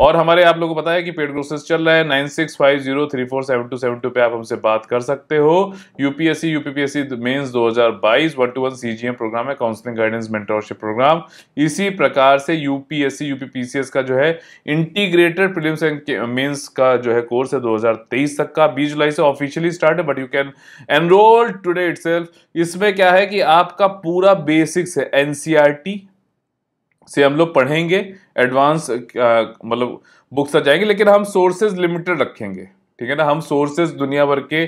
और हमारे आप लोगों को पता है कि पेड कोर्सेज चल रहा है nine six five zero three four seven two seven two पे आप हमसे बात कर सकते हो UPSC UPPSC mains 2022 one to one CGM program है काउंसलिंग गाइडेंस मेंटरशिप प्रोग्राम इसी प्रकार से यूपीएससी यूपीपीसीएस का जो है इंटीग्रेटेड प्रीलिम्स एंड मेन्स का जो है कोर्स है दो तक का बीस जुलाई से ऑफिशियली स्टार्ट है but you can enroll today it इसमें क्या है कि आपका पूरा बेसिक्स है एनसीआरटी से हम लोग पढ़ेंगे एडवांस मतलब बुक्स आ जाएंगे लेकिन हम सोर्सेज लिमिटेड रखेंगे ठीक है ना हम सोर्सेज दुनिया भर के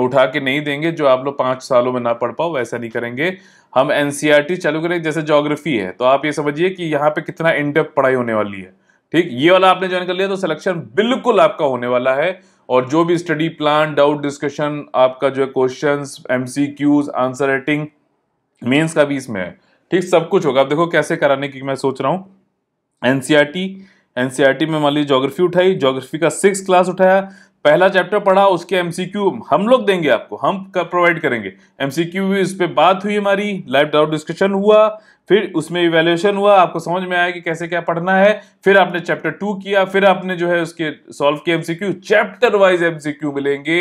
उठा के नहीं देंगे जो आप लोग पाँच सालों में ना पढ़ पाओ वैसा नहीं करेंगे हम एन e चालू करेंगे जैसे जोग्राफी है तो आप ये समझिए कि यहाँ पे कितना इनडेप्थ पढ़ाई होने वाली है ठीक ये वाला आपने ज्वाइन कर लिया तो सिलेक्शन बिल्कुल आपका होने वाला है और जो भी स्टडी प्लान डाउट डिस्कशन आपका जो है question and answer writing mains का भी इसमें है ठीक सब कुछ होगा आप देखो कैसे कराने की मैं सोच रहा हूँ एनसीआर एनसीआरटी e e में मान लीजिए जोग्राफी उठाई जोग्राफी का सिक्स क्लास उठाया पहला चैप्टर पढ़ा उसके एमसीक्यू हम लोग देंगे आपको हम प्रोवाइड करेंगे एमसीक्यू इस पर बात हुई हमारी लाइव डाउट डिस्कशन हुआ फिर उसमें इवेल्यूशन हुआ आपको समझ में आया कि कैसे क्या पढ़ना है फिर आपने चैप्टर टू किया फिर आपने जो है उसके सॉल्व किया एमसीक्यू चैप्टर वाइज एमसीक्यू मिलेंगे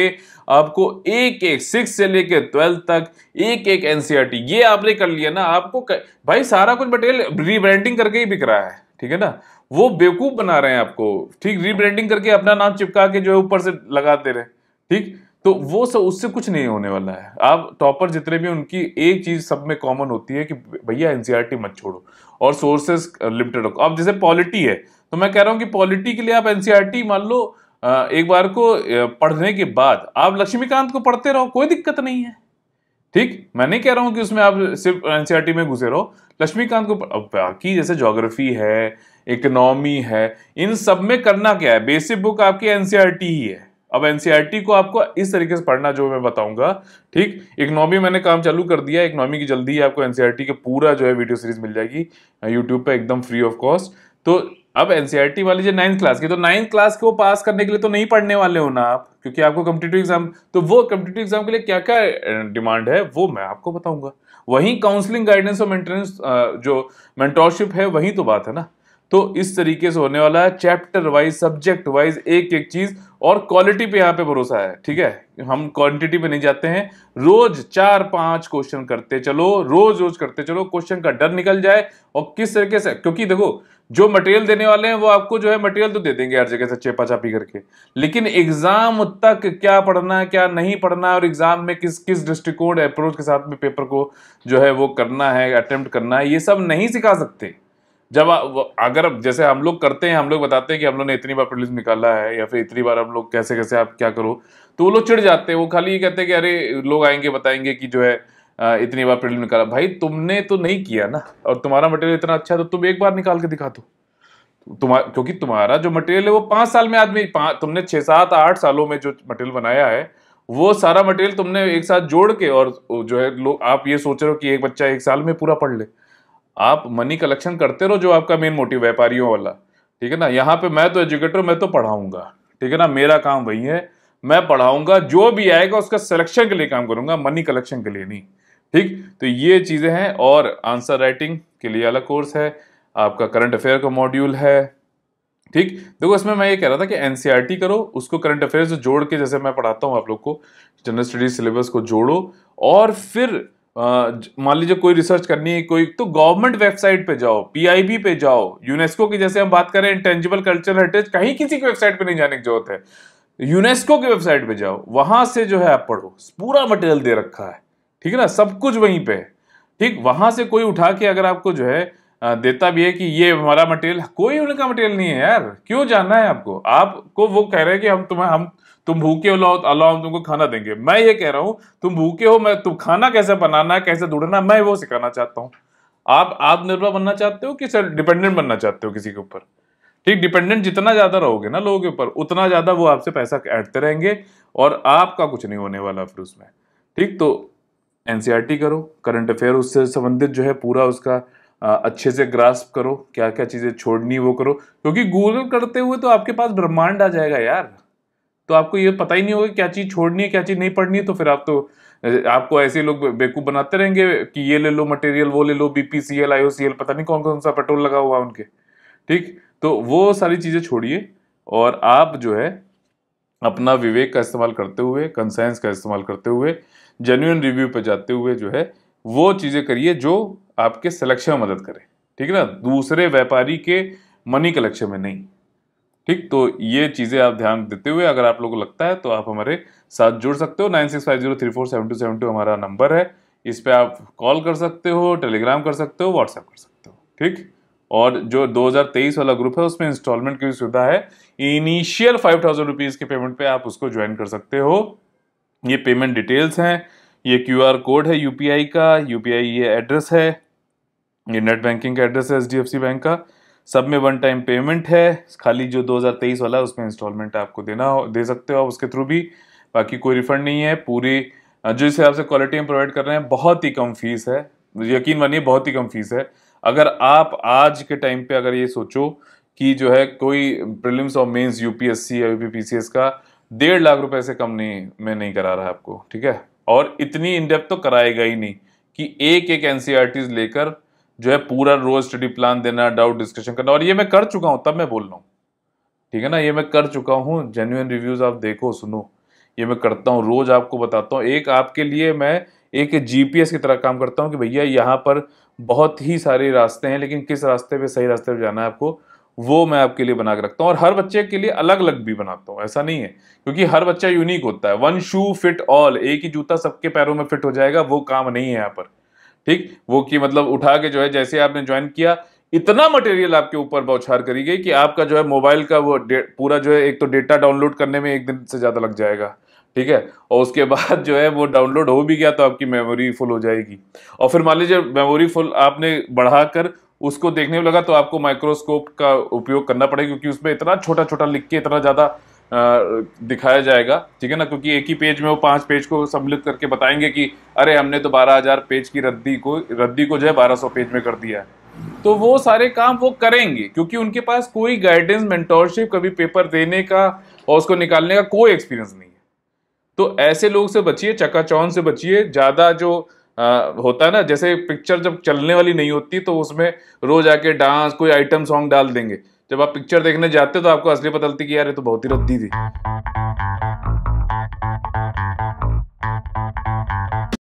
आपको एक एक सिक्स से लेकर ट्वेल्थ तक एक एक एनसीआरटी e ये आपने कर लिया ना आपको कर... भाई सारा कुछ मटेरियल रीब्रांडिंग करके ही बिक रहा है ठीक है ना वो बेवकूफ बना रहे हैं आपको ठीक रीब्रांडिंग करके अपना नाम चिपका के जो है ऊपर से लगा दे रहे हैं ठीक तो वो सब उससे कुछ नहीं होने वाला है आप टॉपर जितने भी उनकी एक चीज सब में कॉमन होती है कि भैया एनसीआर e मत छोड़ो और सोर्सेस लिमिटेड uh, रखो अब जैसे पॉलिटी है तो मैं कह रहा हूँ कि पॉलिटी के लिए आप एनसीआर e मान लो uh, एक बार को uh, पढ़ने के बाद आप लक्ष्मीकांत को पढ़ते रहो कोई दिक्कत नहीं है ठीक मैं नहीं कह रहा हूँ कि उसमें आप सिर्फ एनसीआरटी में घुसे रहो लक्ष्मीकांत को बाकी जैसे जोग्राफी है इकोनॉमी है इन सब में करना क्या है बेसिक बुक आपकी एनसीआरटी ही है अब एनसीआरटी को आपको इस तरीके से पढ़ना जो मैं बताऊंगा ठीक इकोनॉमी मैंने काम चालू कर दिया इकोनॉमी की जल्दी ही आपको एनसीआरटी का पूरा जो है वीडियो सीरीज मिल जाएगी यूट्यूब पर एकदम फ्री ऑफ कॉस्ट तो अब एनसीईआरटी e वाली जो नाइन्थ क्लास की तो नाइन्थ क्लास को पास करने के लिए तो नहीं पढ़ने वाले हो ना आप क्योंकि आपको कम्पिटेटिव एग्जाम तो वो कम्पिटेटिव एग्जाम के लिए क्या क्या डिमांड है वो मैं आपको बताऊंगा वहीं काउंसलिंग गाइडेंस और मेंटेनेंस जो मेंटोरशिप है वही तो बात है ना तो इस तरीके से होने वाला है चैप्टर वाइज सब्जेक्ट वाइज एक एक चीज और क्वालिटी पे यहाँ पे भरोसा है ठीक है हम क्वांटिटी पे नहीं जाते हैं रोज चार पांच क्वेश्चन करते चलो रोज रोज करते चलो क्वेश्चन का डर निकल जाए और किस तरीके से क्योंकि देखो जो मटेरियल देने वाले हैं वो आपको जो है मटेरियल तो दे देंगे हर जगह से चेपा चापी करके लेकिन एग्जाम तक क्या पढ़ना है क्या नहीं पढ़ना है और एग्जाम में किस किस दृष्टिकोण अप्रोच के साथ में पेपर को जो है वो करना है अटेम्प्ट करना है ये सब नहीं सिखा सकते जब अगर जैसे हम लोग करते हैं हम लोग बताते हैं कि हम लोग ने इतनी बार प्रिलिम्स निकाला है या फिर इतनी बार हम लोग कैसे कैसे आप क्या करो तो वो लोग चिड़ जाते हैं वो खाली ये कहते हैं कि अरे लोग आएंगे बताएंगे कि जो है इतनी बार प्रीलिम निकाला भाई तुमने तो नहीं किया ना और तुम्हारा मटेरियल इतना अच्छा है तो तुम एक बार निकाल के दिखा दो तुम्हारा क्योंकि तुम्हारा जो मटेरियल है वो पांच साल में आदमी तुमने छह सात आठ सालों में जो मटेरियल बनाया है वो सारा मटेरियल तुमने एक साथ जोड़ के और जो है लोग आप ये सोच रहे हो कि एक बच्चा एक साल में पूरा पढ़ ले आप मनी कलेक्शन करते रहो जो आपका मेन मोटिव व्यापारियों वाला ठीक है ना यहाँ पे मैं तो एजुकेटर मैं तो पढ़ाऊंगा ठीक है ना मेरा काम वही है मैं पढ़ाऊंगा जो भी आएगा उसका सिलेक्शन के लिए काम करूंगा मनी कलेक्शन के लिए नहीं ठीक तो ये चीज़ें हैं और आंसर राइटिंग के लिए अलग कोर्स है आपका करंट अफेयर का मॉड्यूल है ठीक देखो इसमें मैं ये कह रहा था कि एनसीईआरटी e करो उसको करंट अफेयर से जोड़ के जैसे मैं पढ़ाता हूँ आप लोग को जनरल स्टडीज सिलेबस को जोड़ो और फिर मान लीजिए कोई रिसर्च करनी है कोई तो गवर्नमेंट वेबसाइट पे जाओ पीआईबी पे जाओ यूनेस्को की जैसे हम बात करें इंटेंजिबल कल्चर हेरिटेज कहीं किसी की वेबसाइट पे नहीं जाने की जरूरत है यूनेस्को की वेबसाइट पे जाओ वहां से जो है आप पढ़ो पूरा मटेरियल दे रखा है ठीक है ना सब कुछ वहीं पे ठीक वहां से कोई उठा के अगर आपको जो है देता भी है कि ये हमारा मटेरियल कोई उनका मटेरियल नहीं है यार क्यों जानना है आपको आपको वो कह रहे हैं कि हम तुम्हें हम तुम भूखे हो अल्लाह हम तुमको खाना देंगे मैं ये कह रहा हूँ तुम भूखे हो मैं तुम खाना कैसे बनाना है कैसे ढूंढना मैं वो सिखाना चाहता हूँ आप आत्मनिर्भर बनना चाहते हो कि सर डिपेंडेंट बनना चाहते हो किसी के ऊपर ठीक डिपेंडेंट जितना ज्यादा रहोगे ना लोगों के ऊपर उतना ज्यादा वो आपसे पैसा ऐटते रहेंगे और आपका कुछ नहीं होने वाला फिर उसमें ठीक तो एन करो करंट अफेयर उससे संबंधित जो है पूरा उसका अच्छे से ग्रास्प करो क्या क्या चीज़ें छोड़नी वो करो क्योंकि गूगल करते हुए तो आपके पास ब्रह्मांड आ जाएगा यार तो आपको ये पता ही नहीं होगा क्या चीज़ छोड़नी है क्या चीज़ नहीं पढ़नी है तो फिर आप तो आपको ऐसे लोग बेकूफ़ बनाते रहेंगे कि ये ले लो मटेरियल वो ले लो B P C L C L पता नहीं कौन कौन सा पेट्रोल लगा हुआ उनके ठीक तो वो सारी चीज़ें छोड़िए और आप जो है अपना विवेक का इस्तेमाल करते हुए कंसेंस का इस्तेमाल करते हुए जेन्यून रिव्यू पर जाते हुए जो है वो चीज़ें करिए जो आपके सिलेक्शन में मदद करें ठीक है ना दूसरे व्यापारी के मनी कलेक्शन में नहीं ठीक तो ये चीज़ें आप ध्यान देते हुए अगर आप लोगों को लगता है तो आप हमारे साथ जुड़ सकते हो nine six five zero three four seven two seven two हमारा नंबर है इस पर आप कॉल कर सकते हो टेलीग्राम कर सकते हो व्हाट्सएप कर सकते हो ठीक और जो 2023 वाला ग्रुप है उसमें इंस्टॉलमेंट की भी सुविधा है इनिशियल फाइव थाउजेंड रुपीज़ के पेमेंट पे आप उसको ज्वाइन कर सकते हो ये पेमेंट डिटेल्स हैं ये क्यू आर कोड है यू पी आई का यू पी आई ये एड्रेस है ये नेट बैंकिंग का एड्रेस है H D F C bank का सब में वन टाइम पेमेंट है खाली जो 2023 वाला है उसमें इंस्टॉलमेंट आपको देना हो दे सकते हो आप उसके थ्रू भी बाकी कोई रिफंड नहीं है पूरी जो इस हिसाब से क्वालिटी हम प्रोवाइड कर रहे हैं बहुत ही कम फीस है यकीन मानिए बहुत ही कम फीस है अगर आप आज के टाइम पे अगर ये सोचो कि जो है कोई प्रिलिम्स और एस सी या एस का डेढ़ लाख रुपए से कम नहीं मैं नहीं करा रहा आपको ठीक है और इतनी इनडेप्थ तो कराएगा ही नहीं कि एक एक एनसीआरटीज e लेकर जो है पूरा रोज स्टडी प्लान देना डाउट डिस्कशन करना और ये मैं कर चुका हूं तब मैं बोल रहा हूँ ठीक है ना ये मैं कर चुका हूँ जेन्यून रिव्यूज आप देखो सुनो ये मैं करता हूँ रोज आपको बताता हूँ एक आपके लिए मैं एक जीपीएस की तरह काम करता हूँ कि भैया यहाँ पर बहुत ही सारे रास्ते हैं लेकिन किस रास्ते पे सही रास्ते पे जाना है आपको वो मैं आपके लिए बना के रखता हूँ और हर बच्चे के लिए अलग अलग भी बनाता हूँ ऐसा नहीं है क्योंकि हर बच्चा यूनिक होता है वन शू फिट ऑल एक ही जूता सबके पैरों में फिट हो जाएगा वो काम नहीं है यहाँ पर ठीक वो कि मतलब उठा के जो है जैसे आपने ज्वाइन किया इतना मटेरियल आपके ऊपर बौछार करी गई कि आपका जो है मोबाइल का वो पूरा जो है एक तो डेटा डाउनलोड करने में एक दिन से ज़्यादा लग जाएगा ठीक है और उसके बाद जो है वो डाउनलोड हो भी गया तो आपकी मेमोरी फुल हो जाएगी और फिर मान लीजिए मेमोरी फुल आपने बढ़ाकर उसको देखने में लगा तो आपको माइक्रोस्कोप का उपयोग करना पड़ेगा क्योंकि उसमें इतना छोटा छोटा लिख के इतना ज़्यादा दिखाया जाएगा ठीक है ना क्योंकि एक ही पेज में वो पांच पेज को सम्मिलित करके बताएंगे कि अरे हमने तो बारह हज़ार पेज की रद्दी को रद्दी को जो है बारह सौ पेज में कर दिया है तो वो सारे काम वो करेंगे क्योंकि उनके पास कोई गाइडेंस मेंटोरशिप कभी पेपर देने का और उसको निकालने का कोई एक्सपीरियंस नहीं है तो ऐसे लोग से बचिए चकाचौन से बचिए ज़्यादा जो आ, होता है ना जैसे पिक्चर जब चलने वाली नहीं होती तो उसमें रोज आके डांस कोई आइटम सॉन्ग डाल देंगे जब आप पिक्चर देखने जाते हो तो आपको असली पता चलती कि यार ये तो बहुत ही रद्दी थी